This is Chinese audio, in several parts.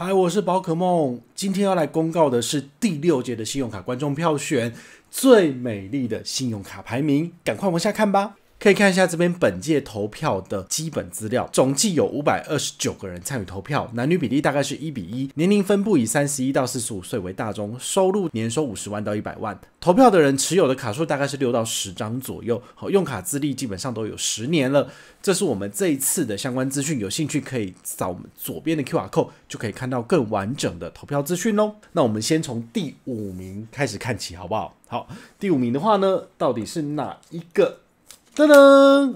嗨，我是宝可梦。今天要来公告的是第六届的信用卡观众票选最美丽的信用卡排名，赶快往下看吧。可以看一下这边本届投票的基本资料，总计有五百二十九个人参与投票，男女比例大概是一比一，年龄分布以三十一到四十五岁为大宗，收入年收五十万到一百万，投票的人持有的卡数大概是六到十张左右，好，用卡资历基本上都有十年了。这是我们这一次的相关资讯，有兴趣可以扫左边的 QR code 就可以看到更完整的投票资讯喽。那我们先从第五名开始看起，好不好？好，第五名的话呢，到底是哪一个？噔噔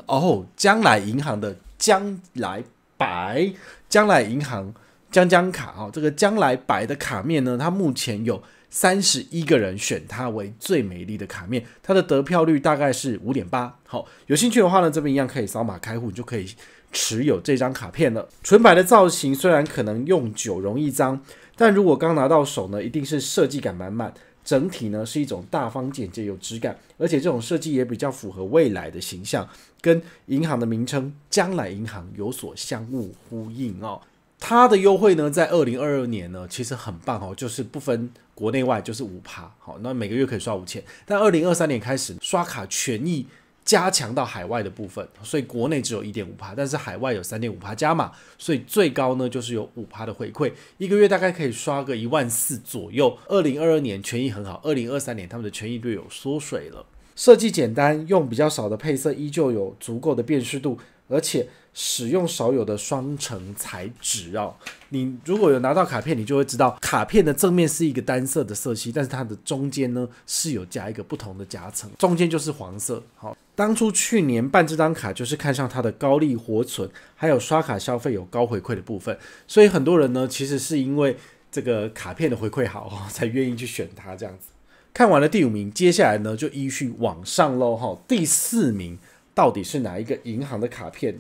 哦，将来银行的将来白，将来银行将将卡哦，这个将来白的卡面呢，它目前有三十一个人选它为最美丽的卡面，它的得票率大概是五点八。好，有兴趣的话呢，这边一样可以扫码开户，你就可以持有这张卡片了。纯白的造型虽然可能用久容易脏，但如果刚拿到手呢，一定是设计感满满。整体呢是一种大方简洁有质感，而且这种设计也比较符合未来的形象，跟银行的名称“将来银行”有所相互呼应哦。它的优惠呢，在二零二二年呢其实很棒哦，就是不分国内外，就是五趴好，那每个月可以刷五千。但二零二三年开始，刷卡权益。加强到海外的部分，所以国内只有一点五趴，但是海外有三点五趴加码，所以最高呢就是有五趴的回馈，一个月大概可以刷个一万四左右。二零二二年权益很好，二零二三年他们的权益略有缩水了。设计简单，用比较少的配色，依旧有足够的辨识度。而且使用少有的双层材质哦，你如果有拿到卡片，你就会知道卡片的正面是一个单色的色系，但是它的中间呢是有加一个不同的夹层，中间就是黄色。好，当初去年办这张卡就是看上它的高利活存，还有刷卡消费有高回馈的部分，所以很多人呢其实是因为这个卡片的回馈好哦，才愿意去选它这样子。看完了第五名，接下来呢就依序往上喽哈，第四名。到底是哪一个银行的卡片？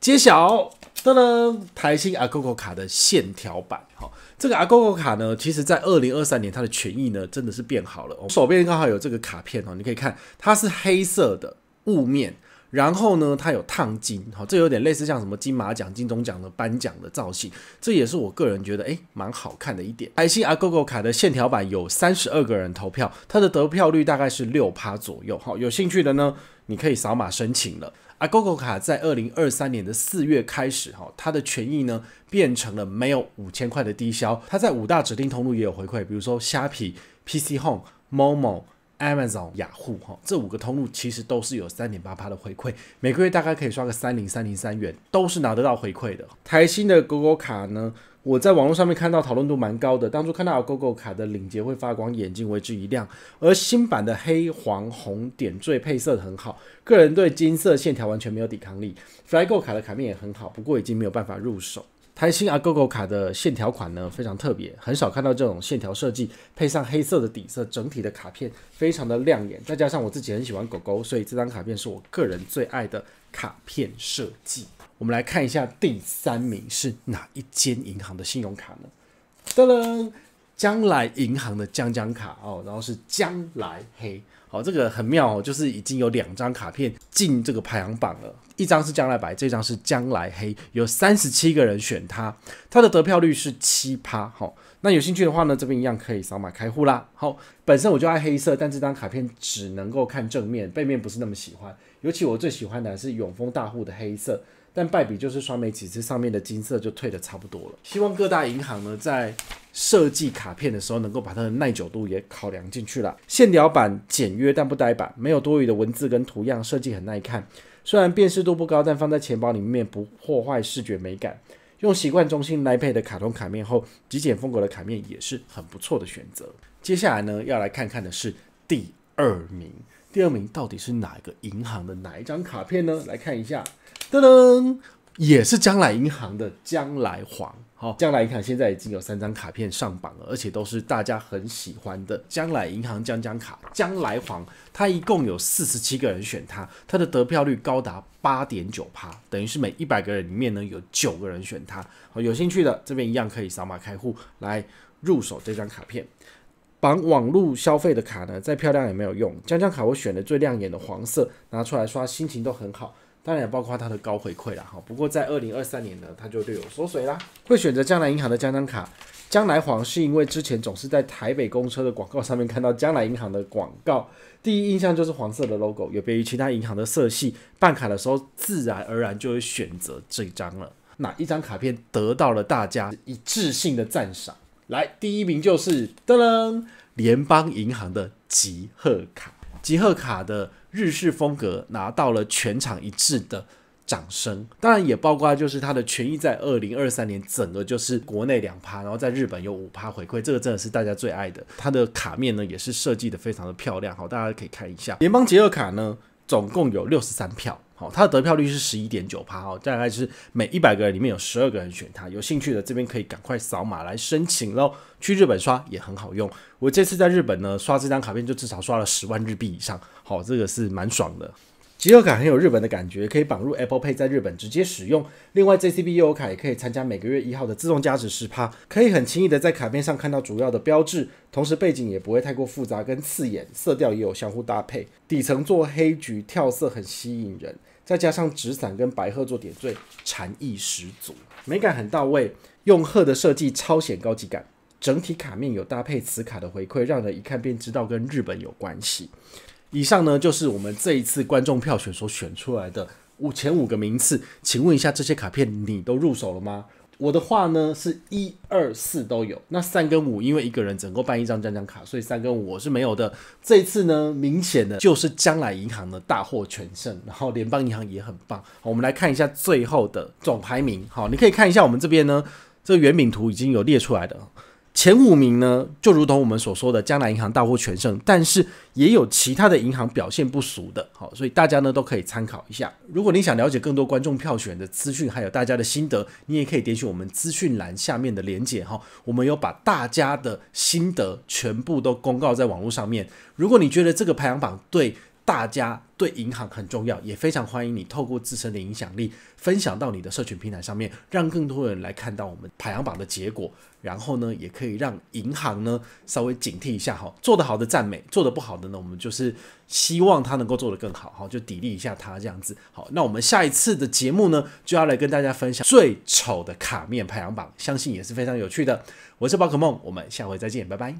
揭晓！噔噔，台新阿 GoGo 卡的线条版。好，这个阿 GoGo 卡呢，其实在二零二三年，它的权益呢，真的是变好了。我手边刚好有这个卡片哦，你可以看，它是黑色的雾面。然后呢，它有烫金，哈，这有点类似像什么金马奖、金钟奖的颁奖的造型，这也是我个人觉得诶蛮好看的一点。爱心阿 g o g o 卡的线条版有三十二个人投票，它的得票率大概是六趴左右，哈。有兴趣的呢，你可以扫码申请了。阿 g o g o 卡在二零二三年的四月开始，哈，它的权益呢变成了没有五千块的低消，它在五大指定通路也有回馈，比如说虾皮、PC h o m e Momo。Amazon、雅虎哈，这五个通路其实都是有三点八帕的回馈，每个月大概可以刷个三零三零三元，都是拿得到回馈的。台新的狗狗卡呢，我在网络上面看到讨论度蛮高的，当初看到狗狗卡的领结会发光，眼睛为之一亮。而新版的黑、黄、红点缀配色很好，个人对金色线条完全没有抵抗力。FlyGo 卡的卡面也很好，不过已经没有办法入手。台新阿狗狗卡的线条款呢，非常特别，很少看到这种线条设计，配上黑色的底色，整体的卡片非常的亮眼。再加上我自己很喜欢狗狗，所以这张卡片是我个人最爱的卡片设计。我们来看一下第三名是哪一间银行的信用卡呢？噔噔。将来银行的将将卡哦，然后是将来黑，好，这个很妙哦，就是已经有两张卡片进这个排行榜了，一张是将来白，这张是将来黑，有三十七个人选它，它的得票率是七趴，好，那有兴趣的话呢，这边一样可以扫码开户啦，好，本身我就爱黑色，但这张卡片只能够看正面，背面不是那么喜欢，尤其我最喜欢的是永丰大户的黑色，但败笔就是双没几次上面的金色就退的差不多了，希望各大银行呢在。设计卡片的时候，能够把它的耐久度也考量进去了。线条版简约但不呆板，没有多余的文字跟图样，设计很耐看。虽然辨识度不高，但放在钱包里面不破坏视觉美感。用习惯中心 i p a 的卡通卡面后，极简风格的卡面也是很不错的选择。接下来呢，要来看看的是第二名。第二名到底是哪一个银行的哪一张卡片呢？来看一下，噔噔，也是将来银行的将来黄。好，将来一看，现在已经有三张卡片上榜了，而且都是大家很喜欢的。将来银行将将卡，将来黄，它一共有四十七个人选它，它的得票率高达八点九趴，等于是每一百个人里面呢有九个人选它。好，有兴趣的这边一样可以扫码开户来入手这张卡片。绑网络消费的卡呢，再漂亮也没有用。将将卡我选的最亮眼的黄色，拿出来刷，心情都很好。当然也包括它的高回馈啦，哈。不过在二零二三年呢，它就略有缩水啦。会选择江南银行的江张卡，将来黄是因为之前总是在台北公车的广告上面看到将来银行的广告，第一印象就是黄色的 logo，有别于其他银行的色系。办卡的时候自然而然就会选择这张了。哪一张卡片得到了大家一致性的赞赏？来，第一名就是噔噔，联邦银行的集贺卡，集贺卡的。日式风格拿到了全场一致的掌声，当然也包括就是它的权益在二零二三年整个就是国内两趴，然后在日本有五趴回馈，这个真的是大家最爱的。它的卡面呢也是设计的非常的漂亮，好大家可以看一下。联邦杰尔卡呢总共有六十三票。好，他的得票率是十一点九帕，哦，大概是每一百个人里面有十二个人选他。有兴趣的这边可以赶快扫码来申请喽，去日本刷也很好用。我这次在日本呢，刷这张卡片就至少刷了十万日币以上，好，这个是蛮爽的。集邮卡很有日本的感觉，可以绑入 Apple Pay，在日本直接使用。另外 j c b 邮邮卡也可以参加每个月一号的自动加值十趴，可以很轻易的在卡片上看到主要的标志，同时背景也不会太过复杂跟刺眼，色调也有相互搭配，底层做黑橘跳色很吸引人，再加上纸伞跟白鹤做点缀，禅意十足，美感很到位。用鹤的设计超显高级感，整体卡面有搭配磁卡的回馈，让人一看便知道跟日本有关系。以上呢就是我们这一次观众票选所选出来的五前五个名次，请问一下这些卡片你都入手了吗？我的话呢是一二四都有，那三跟五因为一个人能够办一张张张卡，所以三跟五我是没有的。这次呢，明显的就是将来银行的大获全胜，然后联邦银行也很棒。我们来看一下最后的总排名，好，你可以看一下我们这边呢这个圆饼图已经有列出来的。前五名呢，就如同我们所说的，江南银行大获全胜，但是也有其他的银行表现不俗的，好，所以大家呢都可以参考一下。如果你想了解更多观众票选的资讯，还有大家的心得，你也可以点选我们资讯栏下面的连结，哈，我们有把大家的心得全部都公告在网络上面。如果你觉得这个排行榜对，大家对银行很重要，也非常欢迎你透过自身的影响力分享到你的社群平台上面，让更多人来看到我们排行榜的结果。然后呢，也可以让银行呢稍微警惕一下哈。做得好的赞美，做得不好的呢，我们就是希望他能够做得更好哈，就砥砺一下他这样子。好，那我们下一次的节目呢，就要来跟大家分享最丑的卡面排行榜，相信也是非常有趣的。我是宝可梦，我们下回再见，拜拜。